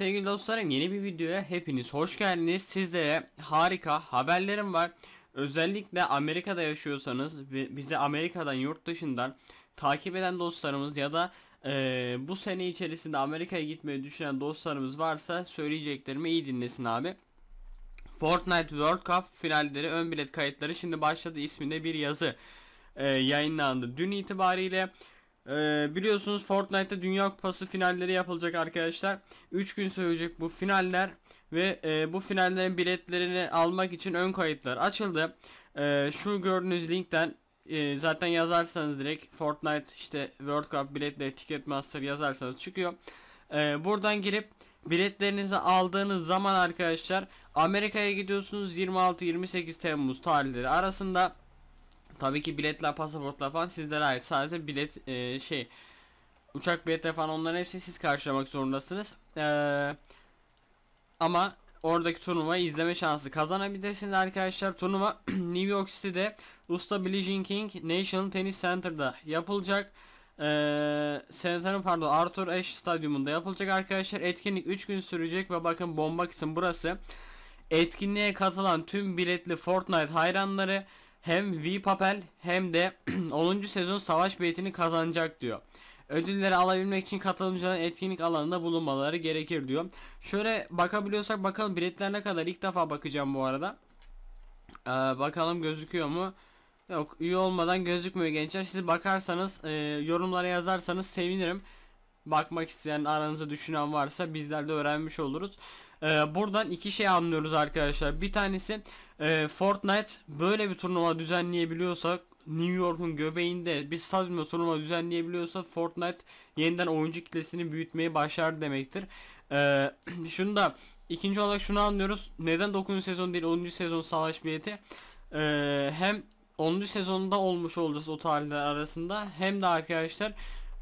sevgili dostlarım yeni bir videoya hepiniz hoş geldiniz. Sizlere harika haberlerim var. Özellikle Amerika'da yaşıyorsanız bizi Amerika'dan yurt dışından takip eden dostlarımız ya da e, bu sene içerisinde Amerika'ya gitmeyi düşünen dostlarımız varsa söyleyeceklerimi iyi dinlesin abi. Fortnite World Cup finalleri ön bilet kayıtları şimdi başladı isminde bir yazı e, yayınlandı. Dün itibariyle ee, biliyorsunuz Fortnite'da Dünya Kupası finalleri yapılacak arkadaşlar. 3 gün sürecek bu finaller ve e, bu finallerin biletlerini almak için ön kayıtlar açıldı. E, şu gördüğünüz linkten e, zaten yazarsanız direkt Fortnite işte World Cup biletleri Ticketmaster yazarsanız çıkıyor. E, buradan girip biletlerinizi aldığınız zaman arkadaşlar Amerika'ya gidiyorsunuz 26-28 Temmuz tarihleri arasında Tabii ki biletler, pasaportlar falan sizlere ait. Sadece bilet e, şey uçak biletleri falan onların hepsi siz karşılamak zorundasınız. Ee, ama oradaki turnuvayı izleme şansı kazanabilirsiniz arkadaşlar. Turnuva New York City'de Usta Billie Jean King National Tennis Center'da yapılacak. Ee, Senatörün pardon Arthur Ashe Stadyumunda yapılacak arkadaşlar. Etkinlik 3 gün sürecek ve bakın bomba kısım burası. Etkinliğe katılan tüm biletli Fortnite hayranları hem V Papel hem de 10. sezon savaş biletini kazanacak diyor. Ödülleri alabilmek için katılımcıların etkinlik alanında bulunmaları gerekir diyor. Şöyle bakabiliyorsak bakalım biletler ne kadar ilk defa bakacağım bu arada. Ee, bakalım gözüküyor mu? Yok üye olmadan gözükmüyor gençler. Siz bakarsanız e, yorumlara yazarsanız sevinirim. Bakmak isteyen aranızda düşünen varsa bizler de öğrenmiş oluruz. Ee, buradan iki şey anlıyoruz arkadaşlar. Bir tanesi e, Fortnite böyle bir turnuva düzenleyebiliyorsa New York'un göbeğinde bir stadyumda turnuva düzenleyebiliyorsa Fortnite yeniden oyuncu kitlesini büyütmeyi başardı demektir. E, şunu da ikinci olarak şunu anlıyoruz. Neden 9. sezon değil 10. sezon savaş bileti? E, hem 10. sezonda olmuş olacağız o tarihler arasında hem de arkadaşlar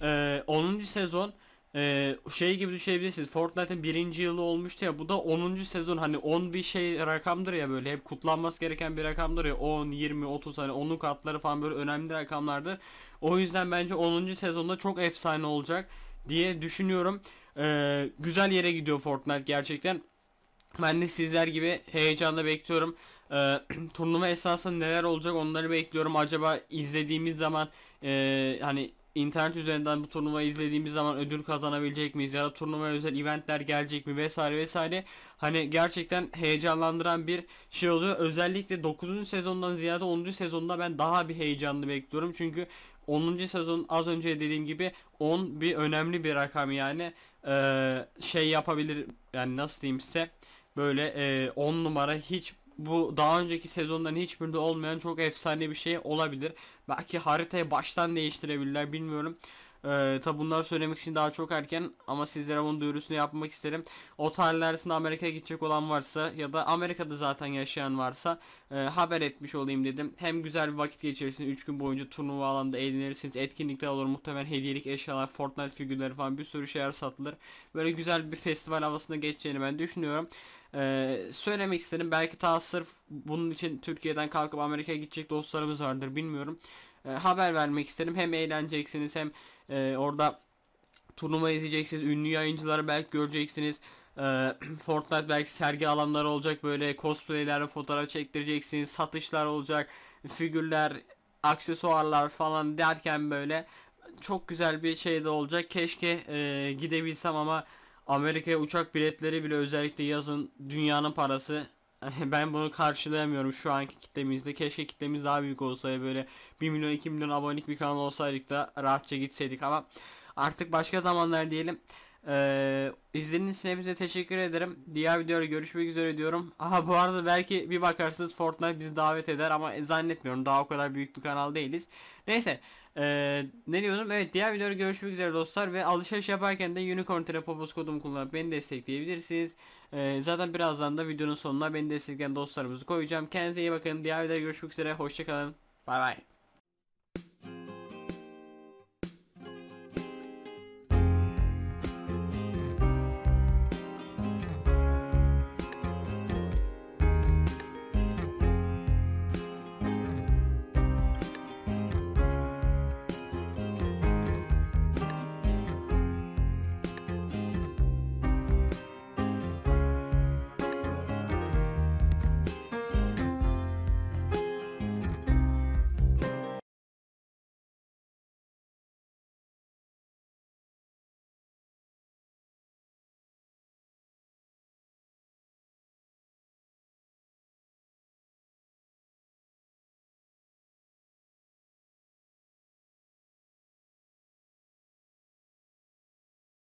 e, 10. sezon e, şey gibi düşünebilirsiniz. Fortnite'ın birinci yılı olmuştu ya. Bu da 10. sezon. Hani 10 bir şey rakamdır ya böyle. Hep kutlanması gereken bir rakamdır ya. 10, 20, 30 hani onun katları falan böyle önemli rakamlardır. O yüzden bence 10. sezonda çok efsane olacak diye düşünüyorum. E, güzel yere gidiyor Fortnite gerçekten. Ben de sizler gibi heyecanla bekliyorum. Ee, turnuva esasında neler olacak onları bekliyorum. Acaba izlediğimiz zaman e, hani internet üzerinden bu turnuvayı izlediğimiz zaman ödül kazanabilecek miyiz ya da turnuvaya özel eventler gelecek mi vesaire vesaire hani gerçekten heyecanlandıran bir şey oluyor. Özellikle 9. sezondan ziyade 10. sezonda ben daha bir heyecanlı bekliyorum. Çünkü 10. sezon az önce dediğim gibi 10 bir önemli bir rakam yani ee, şey yapabilir yani nasıl diyeyim size böyle 10 e, numara hiç bu daha önceki sezondan hiçbirinde olmayan çok efsane bir şey olabilir. Belki haritayı baştan değiştirebilirler bilmiyorum. Ee, tabi bunları söylemek için daha çok erken ama sizlere bunun duyurusunu yapmak isterim. O tarihler arasında Amerika'ya gidecek olan varsa ya da Amerika'da zaten yaşayan varsa e, haber etmiş olayım dedim. Hem güzel bir vakit geçirirsiniz 3 gün boyunca turnuva alanında eğlenirsiniz. Etkinlikler olur muhtemelen hediyelik eşyalar, Fortnite figürleri falan bir sürü şeyler satılır. Böyle güzel bir festival havasında geçeceğini ben düşünüyorum. Ee, söylemek istedim. Belki ta sırf bunun için Türkiye'den kalkıp Amerika'ya gidecek dostlarımız vardır bilmiyorum. Ee, haber vermek istedim. Hem eğleneceksiniz hem e, orada turnuva izleyeceksiniz. Ünlü yayıncıları belki göreceksiniz. Ee, Fortnite belki sergi alanları olacak. Böyle cosplaylerle fotoğraf çektireceksiniz. Satışlar olacak. Figürler, aksesuarlar falan derken böyle çok güzel bir şey de olacak. Keşke e, gidebilsem ama Amerika'ya uçak biletleri bile özellikle yazın dünyanın parası. ben bunu karşılayamıyorum şu anki kitlemizde. Keşke kitlemiz daha büyük olsaydı böyle 1 milyon 2 milyon abonelik bir kanal olsaydık da rahatça gitseydik ama artık başka zamanlar diyelim. Ee, izlediğiniz için hepinize teşekkür ederim. Diğer videoda görüşmek üzere diyorum. Aha bu arada belki bir bakarsınız Fortnite bizi davet eder ama zannetmiyorum. Daha o kadar büyük bir kanal değiliz. Neyse. Ee, ne diyorum? Evet diğer videoda görüşmek üzere dostlar ve alışveriş yaparken de Unicorn Terapopos kodumu kullanıp beni destekleyebilirsiniz. Ee, zaten birazdan da videonun sonuna beni destekleyen dostlarımızı koyacağım. Kendinize iyi bakın. Diğer videoda görüşmek üzere. Hoşçakalın. Bay bay.